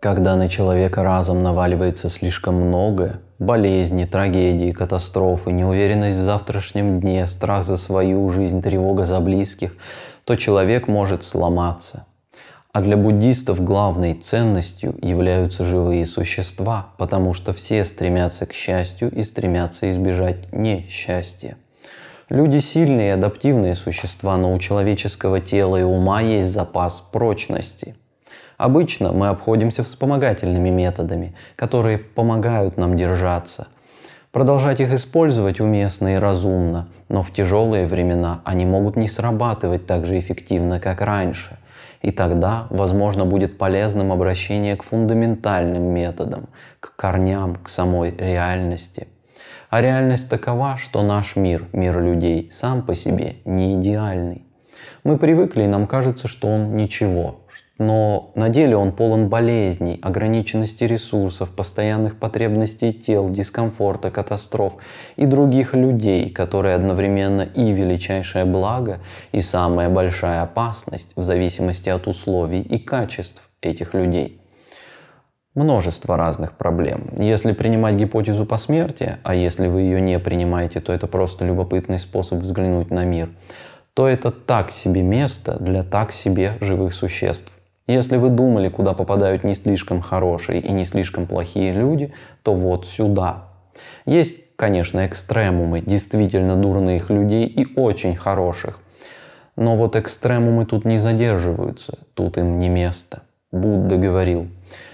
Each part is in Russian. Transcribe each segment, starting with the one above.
Когда на человека разом наваливается слишком многое, болезни, трагедии, катастрофы, неуверенность в завтрашнем дне, страх за свою жизнь, тревога за близких, то человек может сломаться. А для буддистов главной ценностью являются живые существа, потому что все стремятся к счастью и стремятся избежать несчастья. Люди сильные и адаптивные существа, но у человеческого тела и ума есть запас прочности – Обычно мы обходимся вспомогательными методами, которые помогают нам держаться. Продолжать их использовать уместно и разумно, но в тяжелые времена они могут не срабатывать так же эффективно, как раньше. И тогда, возможно, будет полезным обращение к фундаментальным методам, к корням, к самой реальности. А реальность такова, что наш мир, мир людей, сам по себе не идеальный. Мы привыкли, и нам кажется, что он ничего, что но на деле он полон болезней, ограниченности ресурсов, постоянных потребностей тел, дискомфорта, катастроф и других людей, которые одновременно и величайшее благо, и самая большая опасность в зависимости от условий и качеств этих людей. Множество разных проблем. Если принимать гипотезу посмертия, а если вы ее не принимаете, то это просто любопытный способ взглянуть на мир, то это так себе место для так себе живых существ если вы думали, куда попадают не слишком хорошие и не слишком плохие люди, то вот сюда. Есть, конечно, экстремумы действительно дурных людей и очень хороших. Но вот экстремумы тут не задерживаются, тут им не место. Будда говорил,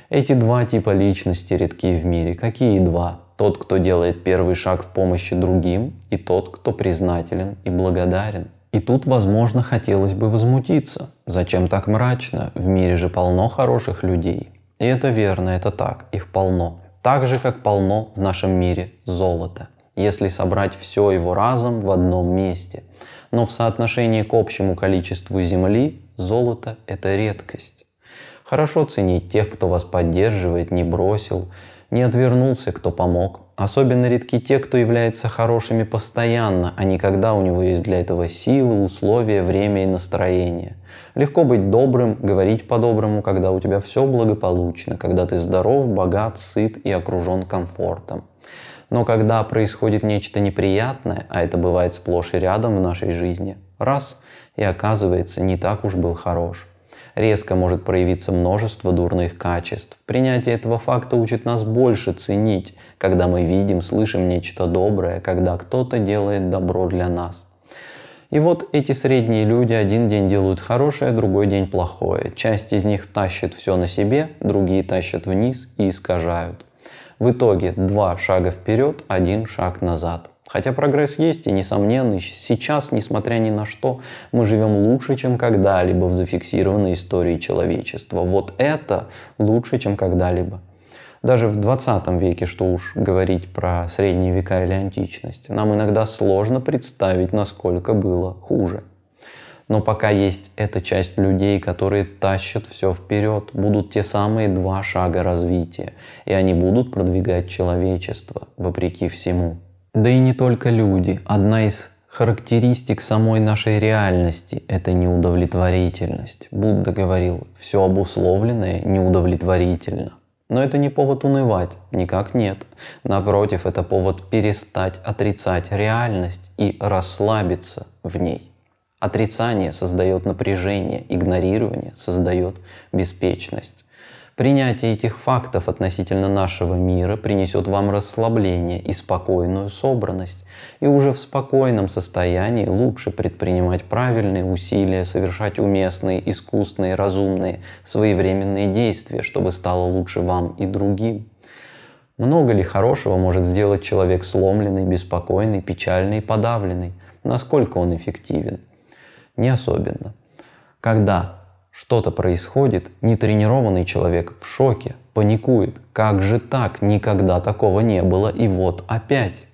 эти два типа личности редки в мире. Какие два? Тот, кто делает первый шаг в помощи другим, и тот, кто признателен и благодарен. И тут, возможно, хотелось бы возмутиться. Зачем так мрачно? В мире же полно хороших людей. И это верно, это так, их полно. Так же, как полно в нашем мире золота, если собрать все его разом в одном месте. Но в соотношении к общему количеству земли золото – это редкость. Хорошо ценить тех, кто вас поддерживает, не бросил, не отвернулся, кто помог, Особенно редки те, кто является хорошими постоянно, а не когда у него есть для этого силы, условия, время и настроение. Легко быть добрым, говорить по-доброму, когда у тебя все благополучно, когда ты здоров, богат, сыт и окружен комфортом. Но когда происходит нечто неприятное, а это бывает сплошь и рядом в нашей жизни, раз, и оказывается, не так уж был хорош резко может проявиться множество дурных качеств. Принятие этого факта учит нас больше ценить, когда мы видим, слышим нечто доброе, когда кто-то делает добро для нас. И вот эти средние люди один день делают хорошее, другой день плохое. Часть из них тащит все на себе, другие тащат вниз и искажают. В итоге два шага вперед, один шаг назад. Хотя прогресс есть и несомненный, сейчас, несмотря ни на что, мы живем лучше, чем когда-либо в зафиксированной истории человечества. Вот это лучше, чем когда-либо. Даже в 20 веке, что уж говорить про средние века или античность, нам иногда сложно представить, насколько было хуже. Но пока есть эта часть людей, которые тащат все вперед, будут те самые два шага развития, и они будут продвигать человечество вопреки всему. Да и не только люди. Одна из характеристик самой нашей реальности – это неудовлетворительность. Будда говорил, все обусловленное неудовлетворительно. Но это не повод унывать, никак нет. Напротив, это повод перестать отрицать реальность и расслабиться в ней. Отрицание создает напряжение, игнорирование создает беспечность. Принятие этих фактов относительно нашего мира принесет вам расслабление и спокойную собранность, и уже в спокойном состоянии лучше предпринимать правильные усилия, совершать уместные, искусные, разумные, своевременные действия, чтобы стало лучше вам и другим. Много ли хорошего может сделать человек сломленный, беспокойный, печальный и подавленный? Насколько он эффективен? Не особенно. Когда что-то происходит, нетренированный человек в шоке, паникует. Как же так? Никогда такого не было, и вот опять.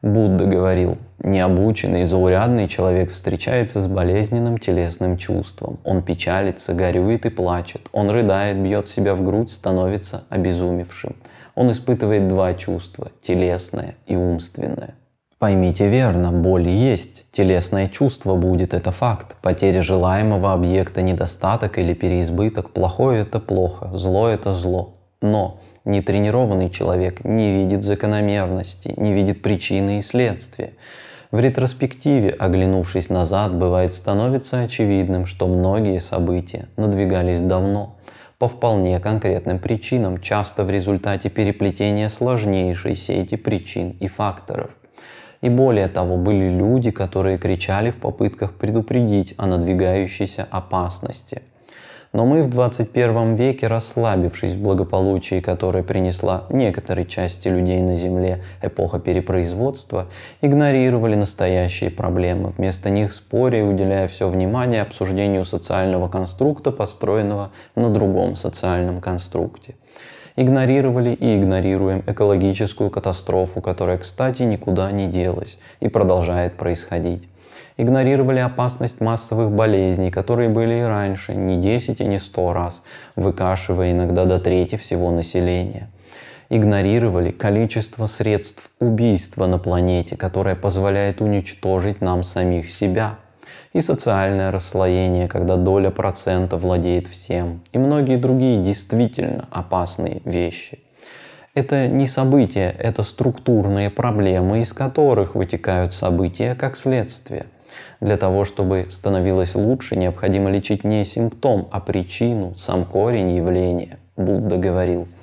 Будда говорил, необученный, заурядный человек встречается с болезненным телесным чувством. Он печалится, горюет и плачет. Он рыдает, бьет себя в грудь, становится обезумевшим. Он испытывает два чувства – телесное и умственное – Поймите верно, боль есть, телесное чувство будет, это факт. Потеря желаемого объекта, недостаток или переизбыток, плохое это плохо, зло это зло. Но нетренированный человек не видит закономерности, не видит причины и следствия. В ретроспективе, оглянувшись назад, бывает становится очевидным, что многие события надвигались давно, по вполне конкретным причинам, часто в результате переплетения сложнейшей сети причин и факторов – и более того, были люди, которые кричали в попытках предупредить о надвигающейся опасности. Но мы в 21 веке, расслабившись в благополучии, которое принесла некоторой части людей на Земле эпоха перепроизводства, игнорировали настоящие проблемы, вместо них споря и уделяя все внимание обсуждению социального конструкта, построенного на другом социальном конструкте игнорировали и игнорируем экологическую катастрофу, которая, кстати, никуда не делась и продолжает происходить. Игнорировали опасность массовых болезней, которые были и раньше, не 10 и не 100 раз, выкашивая иногда до трети всего населения игнорировали количество средств убийства на планете, которое позволяет уничтожить нам самих себя – и социальное расслоение, когда доля процента владеет всем, и многие другие действительно опасные вещи. Это не события, это структурные проблемы, из которых вытекают события как следствие. Для того, чтобы становилось лучше, необходимо лечить не симптом, а причину, сам корень явления. Будда говорил –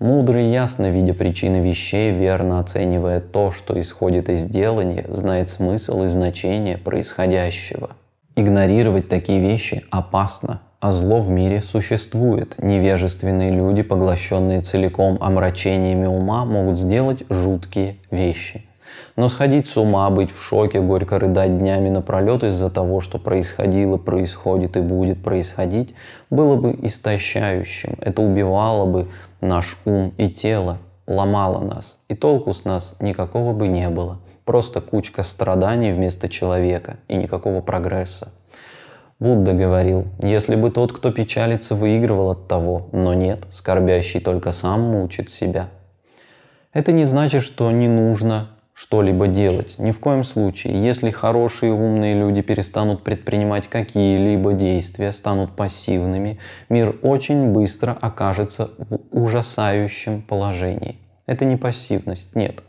Мудрый ясно видя причины вещей, верно оценивая то, что исходит из делания, знает смысл и значение происходящего. Игнорировать такие вещи опасно, а зло в мире существует. Невежественные люди, поглощенные целиком омрачениями ума, могут сделать жуткие вещи. Но сходить с ума, быть в шоке, горько рыдать днями напролет из-за того, что происходило, происходит и будет происходить, было бы истощающим. Это убивало бы наш ум и тело, ломало нас. И толку с нас никакого бы не было. Просто кучка страданий вместо человека и никакого прогресса. Будда говорил, если бы тот, кто печалится, выигрывал от того, но нет, скорбящий только сам мучит себя. Это не значит, что не нужно что-либо делать. Ни в коем случае. Если хорошие умные люди перестанут предпринимать какие-либо действия, станут пассивными, мир очень быстро окажется в ужасающем положении. Это не пассивность, нет.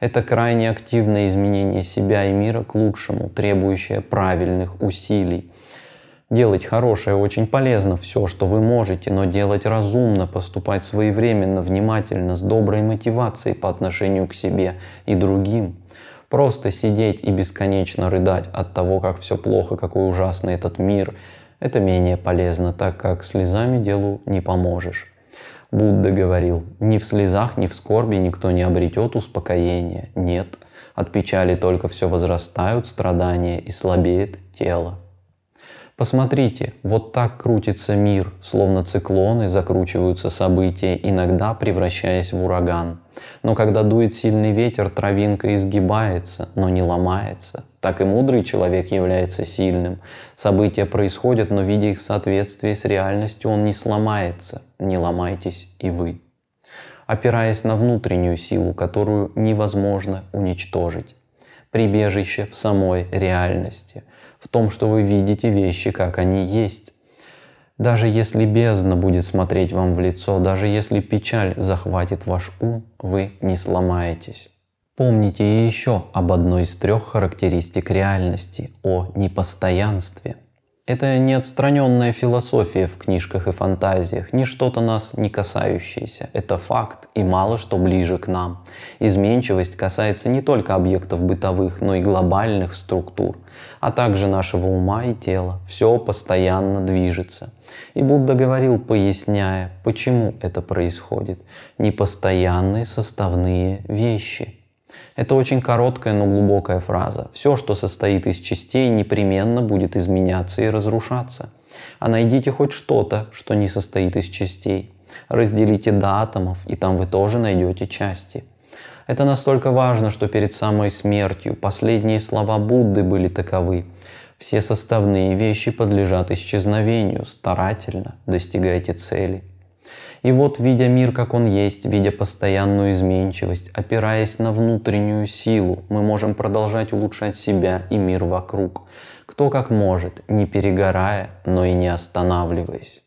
Это крайне активное изменение себя и мира к лучшему, требующее правильных усилий делать хорошее очень полезно все, что вы можете, но делать разумно, поступать своевременно, внимательно, с доброй мотивацией по отношению к себе и другим. Просто сидеть и бесконечно рыдать от того, как все плохо, какой ужасный этот мир, это менее полезно, так как слезами делу не поможешь. Будда говорил, ни в слезах, ни в скорби никто не обретет успокоения. Нет, от печали только все возрастают страдания и слабеет тело. Посмотрите, вот так крутится мир, словно циклоны закручиваются события, иногда превращаясь в ураган. Но когда дует сильный ветер, травинка изгибается, но не ломается. Так и мудрый человек является сильным. События происходят, но видя их в соответствии с реальностью, он не сломается. Не ломайтесь и вы опираясь на внутреннюю силу, которую невозможно уничтожить. Прибежище в самой реальности – в том, что вы видите вещи, как они есть. Даже если бездна будет смотреть вам в лицо, даже если печаль захватит ваш ум, вы не сломаетесь. Помните еще об одной из трех характеристик реальности – о непостоянстве. Это не отстраненная философия в книжках и фантазиях, не что-то нас не касающееся. Это факт и мало что ближе к нам. Изменчивость касается не только объектов бытовых, но и глобальных структур, а также нашего ума и тела. Все постоянно движется. И Будда говорил, поясняя, почему это происходит. Непостоянные составные вещи – это очень короткая, но глубокая фраза. Все, что состоит из частей, непременно будет изменяться и разрушаться. А найдите хоть что-то, что не состоит из частей. Разделите до атомов, и там вы тоже найдете части. Это настолько важно, что перед самой смертью последние слова Будды были таковы. Все составные вещи подлежат исчезновению, старательно достигайте цели. И вот, видя мир, как он есть, видя постоянную изменчивость, опираясь на внутреннюю силу, мы можем продолжать улучшать себя и мир вокруг. Кто как может, не перегорая, но и не останавливаясь.